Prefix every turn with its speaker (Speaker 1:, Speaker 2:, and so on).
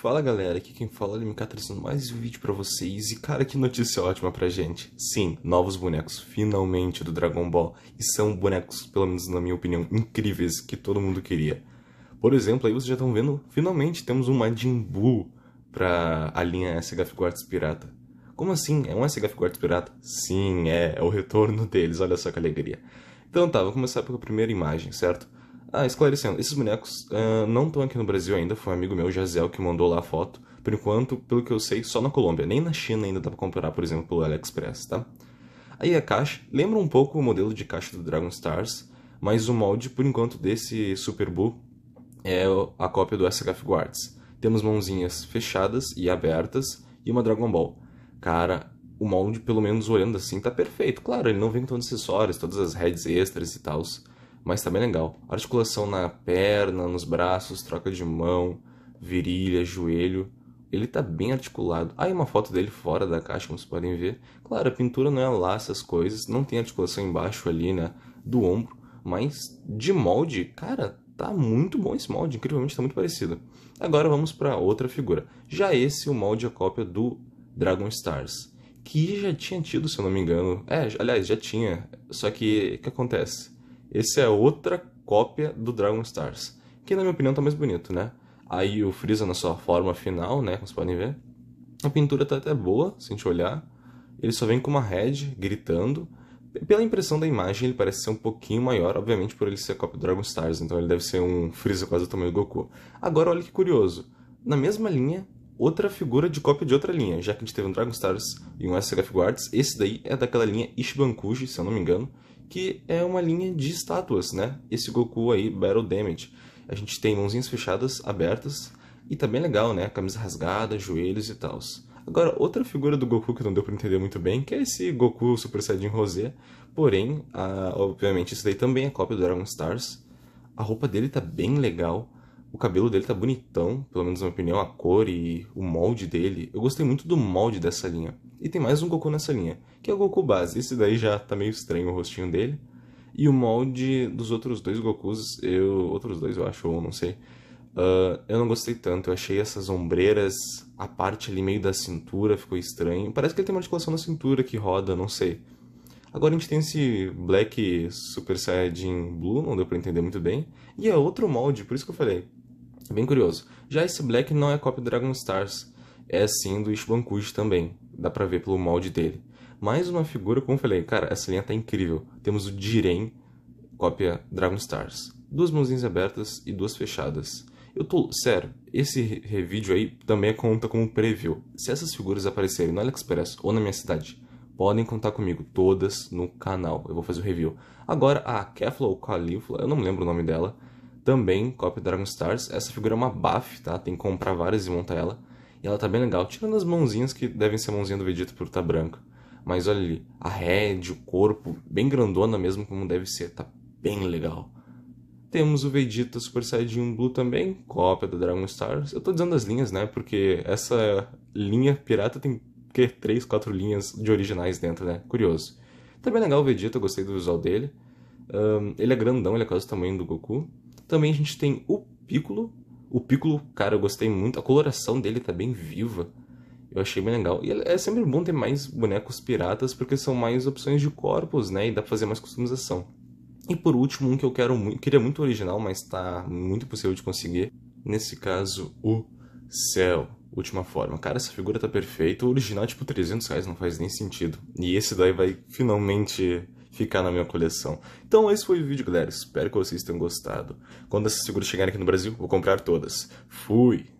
Speaker 1: Fala galera, aqui quem fala é o MK trazendo mais um vídeo pra vocês e cara, que notícia ótima pra gente. Sim, novos bonecos, finalmente, do Dragon Ball. E são bonecos, pelo menos na minha opinião, incríveis, que todo mundo queria. Por exemplo, aí vocês já estão vendo, finalmente temos um Majin Buu pra a linha SHF Guards Pirata. Como assim? É um SHF Guards Pirata? Sim, é, é o retorno deles, olha só que alegria. Então tá, vou começar pela primeira imagem, certo? Ah, esclarecendo, esses bonecos uh, não estão aqui no Brasil ainda, foi um amigo meu, Jaziel, que mandou lá a foto. Por enquanto, pelo que eu sei, só na Colômbia, nem na China ainda dá pra comprar, por exemplo, pelo AliExpress, tá? Aí a caixa, lembra um pouco o modelo de caixa do Dragon Stars, mas o molde, por enquanto, desse Super Buu é a cópia do SKF Guards. Temos mãozinhas fechadas e abertas e uma Dragon Ball. Cara, o molde, pelo menos olhando assim, tá perfeito. Claro, ele não vem com todos os acessórios, todas as heads extras e tals mas tá bem legal. Articulação na perna, nos braços, troca de mão, virilha, joelho. Ele tá bem articulado. Aí uma foto dele fora da caixa, como vocês podem ver. Claro, a pintura não é lá essas coisas, não tem articulação embaixo ali, né, do ombro, mas de molde, cara, tá muito bom esse molde, incrivelmente tá muito parecido. Agora vamos para outra figura. Já esse o molde é cópia do Dragon Stars, que já tinha tido, se eu não me engano. É, aliás, já tinha, só que o que acontece? Esse é outra cópia do Dragon Stars, que na minha opinião tá mais bonito, né? Aí o Freeza na sua forma final, né, como vocês podem ver. A pintura tá até boa, se a gente olhar. Ele só vem com uma head gritando. Pela impressão da imagem, ele parece ser um pouquinho maior, obviamente por ele ser cópia do Dragon Stars, então ele deve ser um Freeza quase do tamanho do Goku. Agora olha que curioso. Na mesma linha, outra figura de cópia de outra linha, já que a gente teve um Dragon Stars e um SKF Guards, esse daí é daquela linha Ishibankuji, se eu não me engano, que é uma linha de estátuas, né? Esse Goku aí, Battle Damage. A gente tem mãozinhas fechadas, abertas, e tá bem legal, né? Camisa rasgada, joelhos e tal. Agora, outra figura do Goku que não deu pra entender muito bem, que é esse Goku Super Saiyajin Rosé, porém, a... Ah, obviamente isso daí também é cópia do Dragon Stars. A roupa dele tá bem legal, o cabelo dele tá bonitão, pelo menos na minha opinião, a cor e o molde dele. Eu gostei muito do molde dessa linha. E tem mais um Goku nessa linha, que é o Goku base. Esse daí já tá meio estranho o rostinho dele. E o molde dos outros dois Gokus, eu. Outros dois eu acho, ou não sei. Uh, eu não gostei tanto. Eu achei essas ombreiras, a parte ali meio da cintura ficou estranho. Parece que ele tem uma articulação na cintura que roda, não sei. Agora a gente tem esse Black Super Saiyajin Blue, não deu pra entender muito bem. E é outro molde, por isso que eu falei. É bem curioso. Já esse Black não é cópia do Dragon Stars, é sim do Ishban também, dá pra ver pelo molde dele. Mais uma figura, como eu falei, cara, essa linha tá incrível. Temos o Jiren, cópia Dragon Stars. Duas mãozinhas abertas e duas fechadas. Eu tô. Sério, esse revídeo aí também conta como preview. Se essas figuras aparecerem no AliExpress ou na minha cidade, podem contar comigo, todas no canal. Eu vou fazer o review. Agora, a Kefla ou Califla, eu não me lembro o nome dela, também cópia Dragon Stars. Essa figura é uma buff, tá? Tem que comprar várias e montar ela. E ela tá bem legal, tirando as mãozinhas que devem ser a mãozinha do Vegeta por estar tá branca. Mas olha ali, a head, o corpo, bem grandona mesmo como deve ser, tá bem legal. Temos o Vegeta Super Saiyajin Blue também, cópia da Dragon Stars. Eu tô dizendo as linhas, né? Porque essa linha pirata tem que três, quatro linhas de originais dentro, né? Curioso. Tá bem legal o Vegeta, gostei do visual dele ele é grandão, ele é quase o tamanho do Goku. Também a gente tem o Piccolo. O Piccolo, cara, eu gostei muito. A coloração dele tá bem viva. Eu achei bem legal. E é sempre bom ter mais bonecos piratas, porque são mais opções de corpos, né? E dá pra fazer mais customização. E por último, um que eu quero muito, queria muito original, mas tá muito possível de conseguir. Nesse caso, o Céu. Última forma. Cara, essa figura tá perfeita. O original é tipo 300 reais, não faz nem sentido. E esse daí vai finalmente ficar na minha coleção. Então esse foi o vídeo, galera. Espero que vocês tenham gostado. Quando essas figuras chegarem aqui no Brasil, vou comprar todas. Fui!